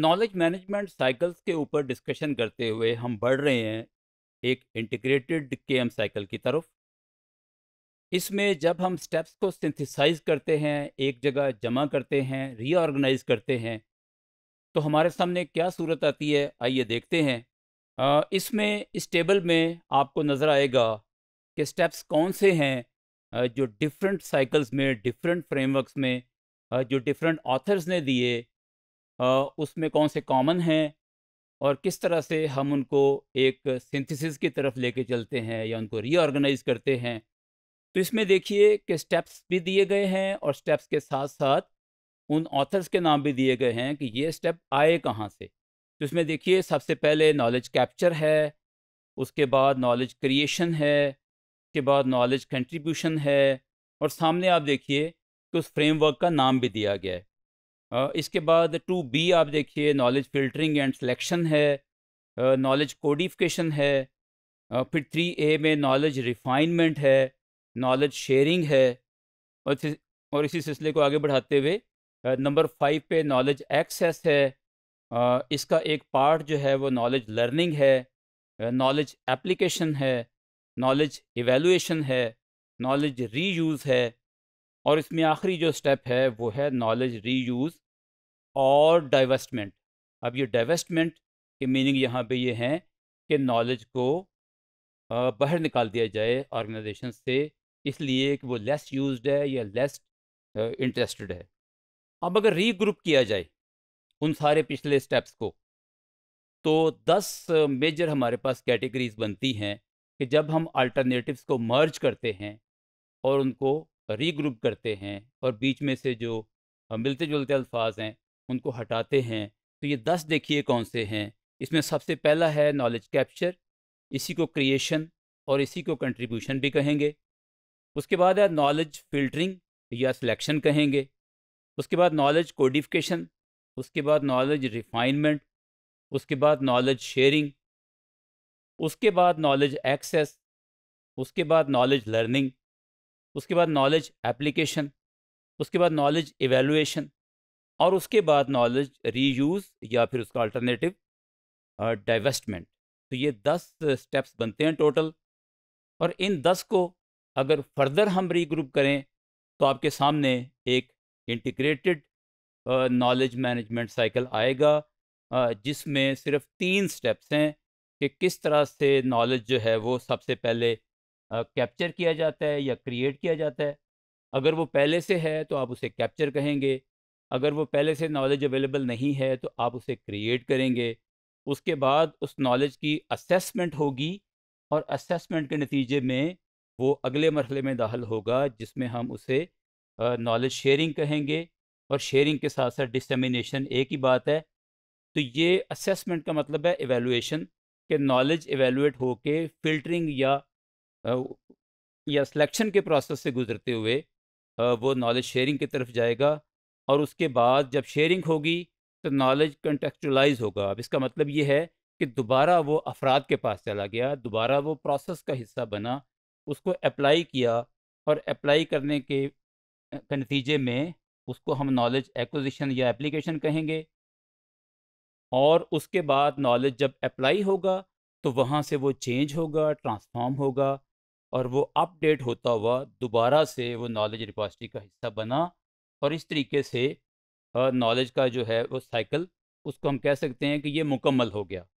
knowledge management cycles के ऊपर discussion करते हुए हम बढ़ रहे हैं एक इंटीग्रेटेड के एम साइकिल की तरफ इसमें जब हम स्टेप्स को सिंथिसाइज करते हैं एक जगह जमा करते हैं रीऑर्गेनाइज करते हैं तो हमारे सामने क्या सूरत आती है आइए देखते हैं इसमें इस टेबल में आपको नज़र आएगा कि स्टेप्स कौन से हैं जो डिफरेंट साइकिल्स में डिफरेंट फ्रेमवर्क्स में जो डिफरेंट ऑथर्स ने दिए उसमें कौन से कॉमन हैं और किस तरह से हम उनको एक सिंथेसिस की तरफ लेके चलते हैं या उनको रीऑर्गेनाइज करते हैं तो इसमें देखिए कि स्टेप्स भी दिए गए हैं और स्टेप्स के साथ साथ उन ऑथर्स के नाम भी दिए गए हैं कि ये स्टेप आए कहाँ से तो इसमें देखिए सबसे पहले नॉलेज कैप्चर है उसके बाद नॉलेज क्रिएशन है उसके बाद नॉलेज कंट्रीब्यूशन है और सामने आप देखिए कि उस फ्रेमवर्क का नाम भी दिया गया है इसके बाद टू बी आप देखिए नॉलेज फिल्टरिंग एंड सिलेक्शन है नॉलेज कोडिफिकेशन है फिर थ्री ए में नॉलेज रिफाइनमेंट है नॉलेज शेयरिंग है और और इसी सिलसिले को आगे बढ़ाते हुए नंबर फाइव पे नॉलेज एक्सेस है इसका एक पार्ट जो है वो नॉलेज लर्निंग है नॉलेज एप्लीकेशन है नॉलेज इवेलुएशन है नॉलेज रीयूज़ है और इसमें आखिरी जो स्टेप है वो है नॉलेज रीयूज़ और डाइवेस्टमेंट अब ये डाइवेस्टमेंट की मीनिंग यहाँ पे ये हैं कि नॉलेज को बाहर निकाल दिया जाए ऑर्गेनाइजेशन से इसलिए कि वो लेस यूज्ड है या लेस इंटरेस्टेड है अब अगर रीग्रुप किया जाए उन सारे पिछले स्टेप्स को तो 10 मेजर हमारे पास कैटेगरीज बनती हैं कि जब हम अल्टरनेटिव्स को मर्ज करते हैं और उनको रीग्रुप करते हैं और बीच में से जो मिलते जुलते अल्फाज हैं उनको हटाते हैं तो ये दस देखिए कौन से हैं इसमें सबसे पहला है नॉलेज कैप्चर इसी को क्रिएशन और इसी को कंट्रीब्यूशन भी कहेंगे उसके बाद है नॉलेज फिल्टरिंग या सिलेक्शन कहेंगे उसके बाद नॉलेज कोडिफिकेशन उसके बाद नॉलेज रिफाइनमेंट उसके बाद नॉलेज शेयरिंग उसके बाद नॉलेज एक्सेस उसके बाद नॉलेज लर्निंग उसके बाद नॉलेज एप्लीकेशन उसके बाद नॉलेज एवेलुएशन और उसके बाद नॉलेज रीयूज़ या फिर उसका अल्टरनेटिव डाइवेस्टमेंट तो ये दस स्टेप्स बनते हैं टोटल और इन दस को अगर फर्दर हम रीग्रुप करें तो आपके सामने एक इंटीग्रेटेड नॉलेज मैनेजमेंट साइकिल आएगा uh, जिसमें सिर्फ तीन स्टेप्स हैं कि किस तरह से नॉलेज जो है वो सबसे पहले कैप्चर uh, किया जाता है या क्रिएट किया जाता है अगर वो पहले से है तो आप उसे कैप्चर कहेंगे अगर वो पहले से नॉलेज अवेलेबल नहीं है तो आप उसे क्रिएट करेंगे उसके बाद उस नॉलेज की असेसमेंट होगी और असेसमेंट के नतीजे में वो अगले मरहले में दाखिल होगा जिसमें हम उसे नॉलेज शेयरिंग कहेंगे और शेयरिंग के साथ साथ डिसमिनेशन एक ही बात है तो ये असेसमेंट का मतलब है एवेलुएशन के नॉलेज एवेलुएट होके फिल्टरिंग या या सिलेक्शन के प्रोसेस से गुजरते हुए वो नॉलेज शेयरिंग की तरफ जाएगा और उसके बाद जब शेयरिंग होगी तो नॉलेज कंटेक्चुलाइज होगा अब इसका मतलब ये है कि दोबारा वो अफराद के पास चला गया दोबारा वो प्रोसेस का हिस्सा बना उसको अप्लाई किया और अप्लाई करने के नतीजे में उसको हम नॉलेज एक्विजिशन या एप्लीकेशन कहेंगे और उसके बाद नॉलेज जब अप्लाई होगा तो वहाँ से वो चेंज होगा ट्रांसफॉर्म होगा और वो अपडेट होता हुआ दोबारा से वो नॉलेज रिपॉजिटरी का हिस्सा बना और इस तरीके से नॉलेज का जो है वो साइकिल उसको हम कह सकते हैं कि ये मुकम्मल हो गया